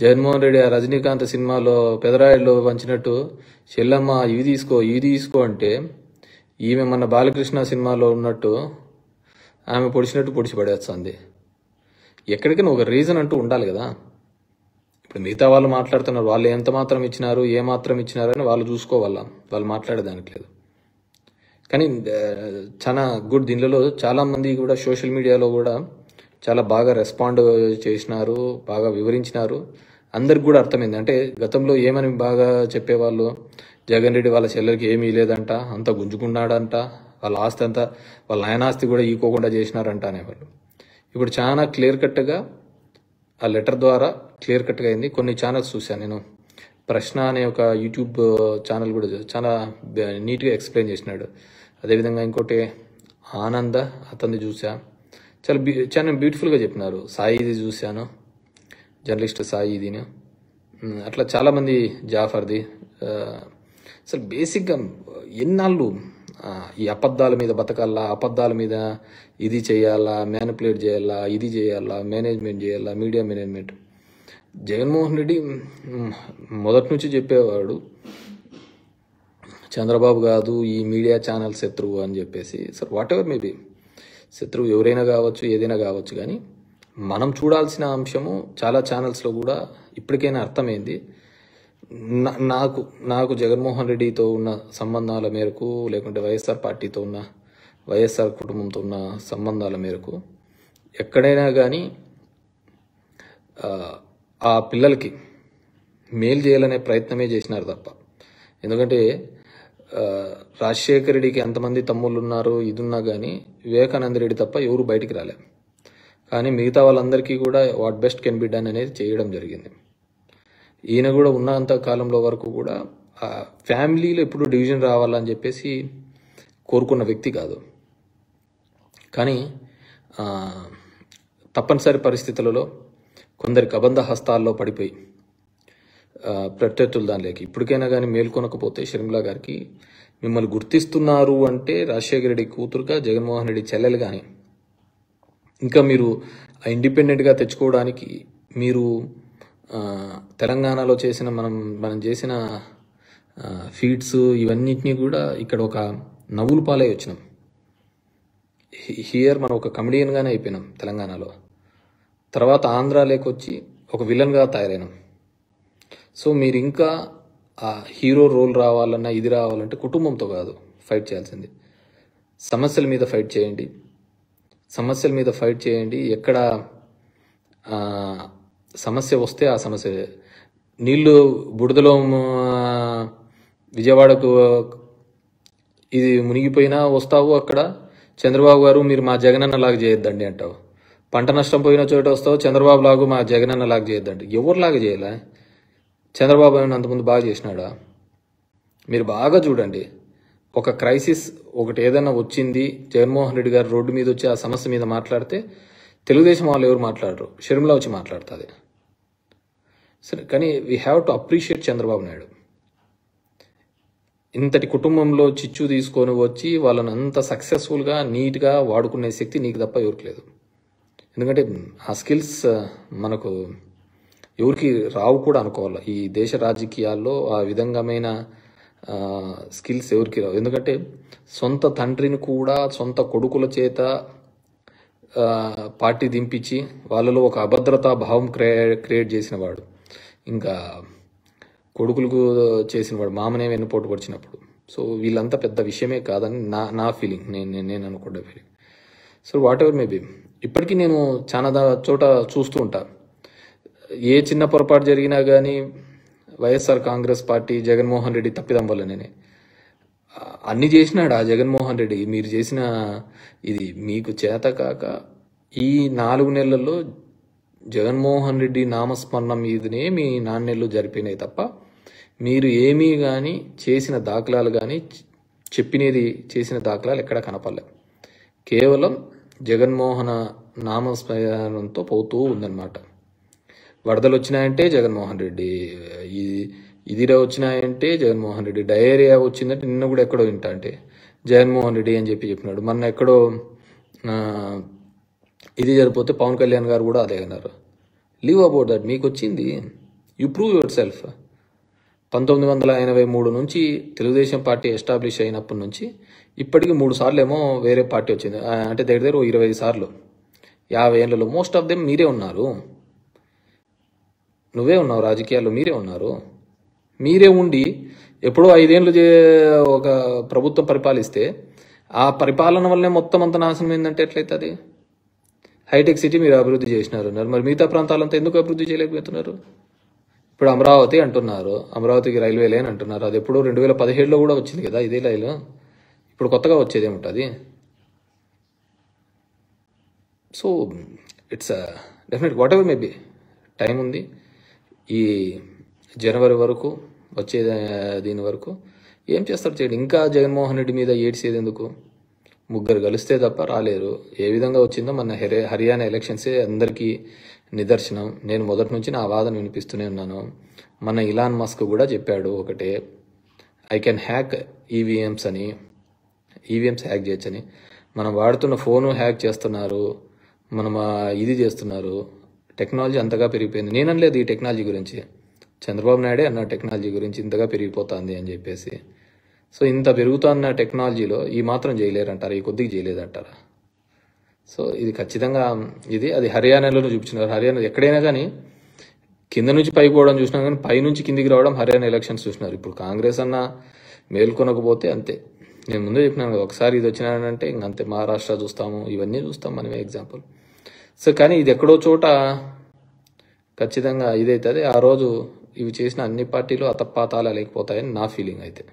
జగన్మోహన్ రెడ్డి ఆ రజనీకాంత్ సినిమాలో పెదరాయుడులో వంచినట్టు చెల్లమ్మ ఇవి తీసుకో ఇవి తీసుకో అంటే ఈమె మన బాలకృష్ణ సినిమాలో ఉన్నట్టు ఆమె పొడిచినట్టు పొడిచి పడేస్తుంది ఎక్కడికైనా ఒక రీజన్ అంటూ ఉండాలి కదా ఇప్పుడు మిగతా వాళ్ళు మాట్లాడుతున్నారు వాళ్ళు ఎంత మాత్రం ఇచ్చినారు ఏ మాత్రం ఇచ్చినారు అని వాళ్ళు చూసుకోవాలా వాళ్ళు మాట్లాడేదానికి లేదు కానీ చాలా గుడ్ దీనిలో చాలామంది కూడా సోషల్ మీడియాలో కూడా చాలా బాగా రెస్పాండ్ చేసినారు బాగా వివరించినారు అందరికి కూడా అర్థమైంది అంటే గతంలో ఏమని బాగా చెప్పేవాళ్ళు జగన్ రెడ్డి వాళ్ళ చెల్లెలకి ఏమీ లేదంట అంత గుంజుకున్నాడంట వాళ్ళ ఆస్తి అంతా వాళ్ళ ఆయన ఆస్తి కూడా ఈకోకుండా చేసినారంట అనేవాళ్ళు ఇప్పుడు చాలా క్లియర్ కట్గా ఆ లెటర్ ద్వారా క్లియర్ కట్గా అయింది కొన్ని ఛానల్స్ చూశాను నేను ప్రశ్న అనే ఒక యూట్యూబ్ ఛానల్ కూడా చాలా నీట్గా ఎక్స్ప్లెయిన్ చేసినాడు అదేవిధంగా ఇంకోటి ఆనంద అతన్ని చూసా చాలా బ్యూ చాలా బ్యూటిఫుల్గా చెప్పినారు సాయిది చూశాను జర్నలిస్ట్ సాయి దీని అట్లా చాలామంది జాఫర్ది అసలు బేసిక్గా ఎన్నాళ్ళు ఈ అబద్ధాల మీద బతకాలా అబద్ధాల మీద ఇది చేయాలా మ్యానిపులేట్ చేయాలా ఇది చేయాలా మేనేజ్మెంట్ చేయాలా మీడియా మేనేజ్మెంట్ జగన్మోహన్ రెడ్డి మొదటి నుంచి చెప్పేవాడు చంద్రబాబు కాదు ఈ మీడియా ఛానల్ శత్రువు అని చెప్పేసి సార్ వాట్ ఎవర్ మేబీ శత్రువు ఎవరైనా కావచ్చు ఏదైనా కావచ్చు కానీ మనం చూడాల్సిన అంశము చాలా ఛానల్స్లో కూడా ఇప్పటికైనా అర్థమైంది నాకు నాకు జగన్మోహన్ రెడ్డితో ఉన్న సంబంధాల మేరకు లేకుంటే వైఎస్ఆర్ పార్టీతో ఉన్న వైఎస్ఆర్ కుటుంబంతో ఉన్న సంబంధాల మేరకు ఎక్కడైనా కానీ ఆ పిల్లలకి మేలు చేయాలనే ప్రయత్నమే చేసినారు తప్ప ఎందుకంటే రాజశేఖర రెడ్డికి ఎంతమంది తమ్ముళ్ళు ఉన్నారు ఇది ఉన్నా కానీ వివేకానంద రెడ్డి తప్ప ఎవరు బయటికి రాలేదు కానీ మిగతా వాళ్ళందరికీ కూడా what best can be done అనేది చేయడం జరిగింది ఈయన కూడా ఉన్నంత కాలంలో వరకు కూడా ఫ్యామిలీలో ఎప్పుడు డివిజన్ రావాలని చెప్పేసి కోరుకున్న వ్యక్తి కాదు కానీ తప్పనిసరి పరిస్థితులలో కొందరి కబంధ హస్తాల్లో పడిపోయి ప్రత్యర్థులు దానిలోకి ఇప్పటికైనా కానీ మేల్కొనకపోతే షర్మిలా గారికి మిమ్మల్ని గుర్తిస్తున్నారు అంటే రాజశేఖర రెడ్డి కూతురుగా జగన్మోహన్ రెడ్డి చెల్లెలు కానీ ఇంకా మీరు ఇండిపెండెంట్గా తెచ్చుకోవడానికి మీరు తెలంగాణలో చేసిన మనం మనం చేసిన ఫీడ్స్ ఇవన్నింటినీ కూడా ఇక్కడ ఒక నవ్వులు పాలై వచ్చినాం హియర్ మనం ఒక కమెడియన్గానే అయిపోయినాం తెలంగాణలో తర్వాత ఆంధ్ర లేకొచ్చి ఒక విలన్గా తయారైనాం సో మీరు ఇంకా ఆ హీరో రోల్ రావాలన్నా ఇది రావాలంటే కుటుంబంతో కాదు ఫైట్ చేయాల్సింది సమస్యల మీద ఫైట్ చేయండి సమస్యల మీద ఫైట్ చేయండి ఎక్కడ సమస్య వస్తే ఆ సమస్య నీళ్లు బుడదలో విజయవాడకు ఇది మునిగిపోయినా వస్తావు అక్కడ చంద్రబాబు గారు మీరు మా జగనన్న లాగా చేయొద్దండి అంటావు పంట నష్టం పోయిన చోట వస్తావు చంద్రబాబు లాగు మా జగనన్న లాగా చేయొద్దండి ఎవరిలాగా చేయాలా చంద్రబాబు అంతకుముందు బాగా చేసినాడా మీరు బాగా చూడండి ఒక క్రైసిస్ ఒకటి ఏదైనా వచ్చింది జగన్మోహన్ రెడ్డి గారు రోడ్డు మీద వచ్చి ఆ సమస్య మీద మాట్లాడితే తెలుగుదేశం వాళ్ళు ఎవరు మాట్లాడరు షర్మిల వచ్చి మాట్లాడుతుంది సరే కానీ we have to appreciate Chandrababu Naidu ఇంతటి కుటుంబంలో చిచ్చు తీసుకొని వచ్చి వాళ్ళని అంత సక్సెస్ఫుల్గా నీట్గా వాడుకునే శక్తి నీకు తప్ప ఎవరికి లేదు ఎందుకంటే ఆ స్కిల్స్ మనకు ఎవరికి రావు కూడా అనుకోవాలి ఈ దేశ రాజకీయాల్లో ఆ విధంగామైన స్కిల్స్ ఎవరికి రావు ఎందుకంటే సొంత తండ్రిని కూడా సొంత కొడుకుల చేత పార్టీ దింపించి వాళ్ళలో ఒక అభద్రతా భావం క్రియేట్ క్రియేట్ చేసినవాడు ఇంకా కొడుకులకు చేసినవాడు మామనే వెన్నుపోటు వచ్చినప్పుడు సో వీళ్ళంతా పెద్ద విషయమే కాదని నా నా ఫీలింగ్ నేను నేను అనుకున్న feeling so whatever maybe ఇప్పటికీ నేను చాలా చోట చూస్తూ ఉంటా ఏ చిన్న పొరపాటు జరిగినా కానీ వైఎస్ఆర్ కాంగ్రెస్ పార్టీ జగన్మోహన్ రెడ్డి తప్పిదం నేనే అన్ని చేసినాడు ఆ జగన్మోహన్ రెడ్డి మీరు చేసిన ఇది మీకు చేత కాక ఈ నాలుగు నెలల్లో జగన్మోహన్ రెడ్డి నామస్మరణ మీదనే మీ నాన్నెళ్ళు జరిపినాయి తప్ప మీరు ఏమీ కానీ చేసిన దాఖలాలు కానీ చెప్పినది చేసిన దాఖలాలు ఎక్కడా కనపడలేదు కేవలం జగన్మోహన నామస్మరణంతో పోతూ ఉందన్నమాట వరదలు వచ్చినాయంటే జగన్మోహన్ రెడ్డి ఇది ఇదిరా వచ్చినాయంటే జగన్మోహన్ రెడ్డి డయేరియా వచ్చిందంటే నిన్న కూడా ఎక్కడో వింటా అంటే జగన్మోహన్ రెడ్డి అని చెప్పి చెప్పినాడు మొన్న ఎక్కడో ఇది జరిపోతే పవన్ కళ్యాణ్ గారు కూడా అదే అన్నారు లీవ్ అబౌట్ దట్ మీకు వచ్చింది యు ప్రూవ్ యువర్ సెల్ఫ్ పంతొమ్మిది వందల ఎనభై మూడు నుంచి తెలుగుదేశం పార్టీ ఎస్టాబ్లిష్ అయినప్పటి నుంచి ఇప్పటికి మూడు సార్లు ఏమో వేరే పార్టీ వచ్చింది అంటే దగ్గర దగ్గర ఇరవై సార్లు యాభై ఏళ్ళలో మోస్ట్ ఆఫ్ దెమ్ మీరే ఉన్నారు నువ్వే ఉన్నావు రాజకీయాల్లో మీరే ఉన్నారు మీరే ఉండి ఎప్పుడో ఐదేళ్ళు చే ఒక ప్రభుత్వం పరిపాలిస్తే ఆ పరిపాలన వల్లనే మొత్తం అంత నాశనం ఏంటంటే ఎట్లయితుంది హైటెక్ సిటీ మీరు అభివృద్ధి చేసినారన్నారు మరి మిగతా ప్రాంతాలంతా ఎందుకు అభివృద్ధి చేయలేకపోతున్నారు ఇప్పుడు అమరావతి అంటున్నారు అమరావతికి రైల్వే లేని అంటున్నారు అది ఎప్పుడో రెండు వేల పదిహేడులో కూడా వచ్చింది కదా ఇదే రైలు ఇప్పుడు కొత్తగా వచ్చేది ఏముంటుంది so it's definite whatever maybe time ఉంది ఈ జనవరి వరకు వచ్చే దీని వరకు ఏం చేస్తారు చేయండి ఇంకా జగన్మోహన్ రెడ్డి మీద ఏడ్చేది ఎందుకు ముగ్గురు కలిస్తే తప్ప రాలేరు ఏ విధంగా వచ్చిందో మన హరి హర్యానా ఎలక్షన్సే అందరికీ నిదర్శనం నేను మొదటి నుంచి నా వాదన వినిపిస్తూనే ఉన్నాను మన ఇలాన్ మస్క్ కూడా చెప్పాడు ఒకటే ఐ కెన్ హ్యాక్ ఈవీఎంస్ అని ఈవీఎంస్ హ్యాక్ చేయొచ్చని మనం వాడుతున్న ఫోను హ్యాక్ చేస్తున్నారు మనం ఇది చేస్తున్నారు టెక్నాలజీ అంతగా పెరిగిపోయింది నేనలేదు ఈ టెక్నాలజీ గురించి చంద్రబాబు నాయుడే అన్న టెక్నాలజీ గురించి ఇంతగా పెరిగిపోతుంది అని చెప్పేసి సో ఇంత పెరుగుతున్న టెక్నాలజీలో ఈ మాత్రం చేయలేరంటారా ఈ కొద్దిగా చేయలేదంటారా సో ఇది ఖచ్చితంగా ఇది అది హర్యానాలో చూపించినారు హర్యానా ఎక్కడైనా కానీ కింద నుంచి పైకి పోవడం చూసినా కానీ పైనుంచి కిందికి రావడం హర్యానా ఎలక్షన్స్ చూసినారు ఇప్పుడు కాంగ్రెస్ అన్న మేల్కొనకపోతే అంతే నేను ముందే చెప్పినాను ఒకసారి ఇది వచ్చినానంటే ఇంకంతే మహారాష్ట్ర చూస్తాము ఇవన్నీ చూస్తాం మనమే ఎగ్జాంపుల్ సో కానీ ఇది ఎక్కడో చోట ఖచ్చితంగా ఇదైతుంది ఆ రోజు ఇవి చేసిన అన్ని పార్టీలు అతపాతాల లేకపోతాయని నా ఫీలింగ్ అయితే